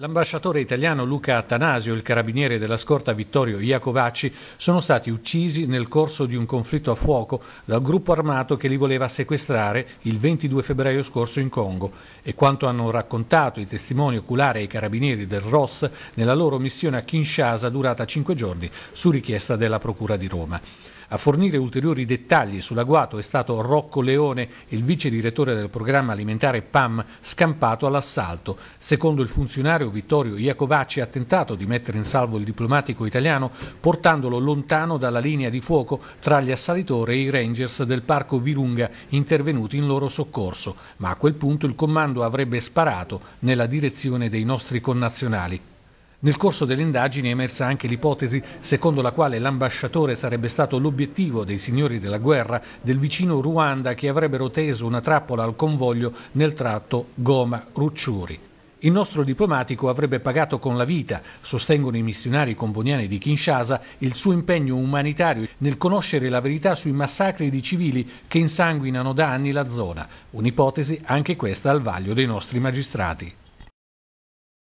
L'ambasciatore italiano Luca Attanasio e il carabiniere della scorta Vittorio Iacovacci sono stati uccisi nel corso di un conflitto a fuoco dal gruppo armato che li voleva sequestrare il 22 febbraio scorso in Congo e quanto hanno raccontato i testimoni oculari ai carabinieri del ROS nella loro missione a Kinshasa durata cinque giorni su richiesta della Procura di Roma. A fornire ulteriori dettagli sull'agguato è stato Rocco Leone, il vice direttore del programma alimentare PAM, scampato all'assalto. Secondo il funzionario Vittorio Iacovacci ha tentato di mettere in salvo il diplomatico italiano portandolo lontano dalla linea di fuoco tra gli assalitori e i rangers del parco Virunga intervenuti in loro soccorso, ma a quel punto il comando avrebbe sparato nella direzione dei nostri connazionali. Nel corso delle indagini è emersa anche l'ipotesi secondo la quale l'ambasciatore sarebbe stato l'obiettivo dei signori della guerra del vicino Ruanda che avrebbero teso una trappola al convoglio nel tratto Goma-Rucciuri. Il nostro diplomatico avrebbe pagato con la vita, sostengono i missionari comboniani di Kinshasa, il suo impegno umanitario nel conoscere la verità sui massacri di civili che insanguinano da anni la zona, un'ipotesi anche questa al vaglio dei nostri magistrati.